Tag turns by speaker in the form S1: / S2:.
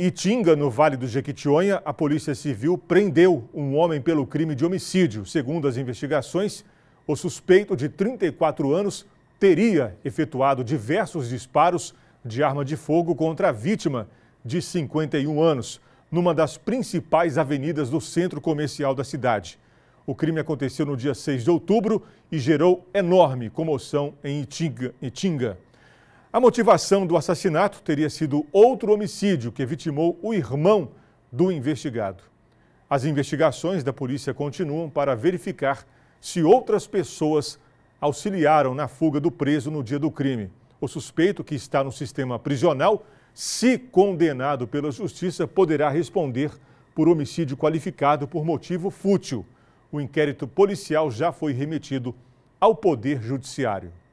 S1: Itinga, no Vale do Jequitinhonha, a Polícia Civil prendeu um homem pelo crime de homicídio. Segundo as investigações, o suspeito de 34 anos teria efetuado diversos disparos de arma de fogo contra a vítima, de 51 anos, numa das principais avenidas do centro comercial da cidade. O crime aconteceu no dia 6 de outubro e gerou enorme comoção em Itinga. Itinga. A motivação do assassinato teria sido outro homicídio que vitimou o irmão do investigado. As investigações da polícia continuam para verificar se outras pessoas auxiliaram na fuga do preso no dia do crime. O suspeito, que está no sistema prisional, se condenado pela justiça, poderá responder por homicídio qualificado por motivo fútil. O inquérito policial já foi remetido ao Poder Judiciário.